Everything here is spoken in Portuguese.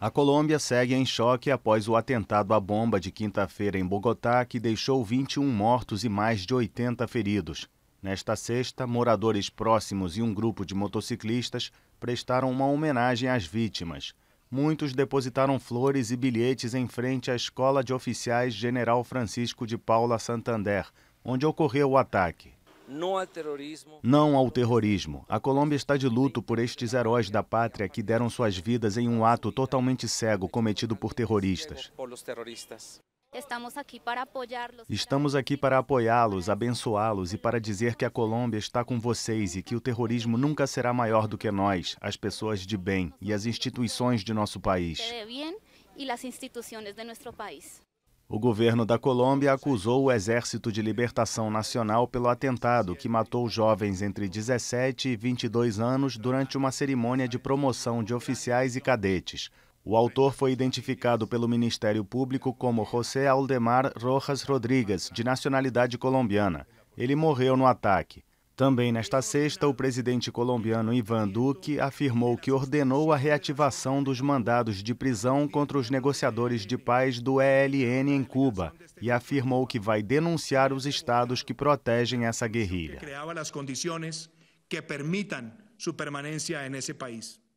A Colômbia segue em choque após o atentado à bomba de quinta-feira em Bogotá, que deixou 21 mortos e mais de 80 feridos. Nesta sexta, moradores próximos e um grupo de motociclistas prestaram uma homenagem às vítimas. Muitos depositaram flores e bilhetes em frente à Escola de Oficiais General Francisco de Paula Santander, onde ocorreu o ataque. Não ao terrorismo. A Colômbia está de luto por estes heróis da pátria que deram suas vidas em um ato totalmente cego cometido por terroristas. Estamos aqui para apoiá-los. abençoá-los e para dizer que a Colômbia está com vocês e que o terrorismo nunca será maior do que nós, as pessoas De bem e as instituições de nosso país. O governo da Colômbia acusou o Exército de Libertação Nacional pelo atentado que matou jovens entre 17 e 22 anos durante uma cerimônia de promoção de oficiais e cadetes. O autor foi identificado pelo Ministério Público como José Aldemar Rojas Rodrigues, de nacionalidade colombiana. Ele morreu no ataque. Também nesta sexta, o presidente colombiano Ivan Duque afirmou que ordenou a reativação dos mandados de prisão contra os negociadores de paz do ELN em Cuba e afirmou que vai denunciar os estados que protegem essa guerrilha. Que permitam sua permanência nesse país.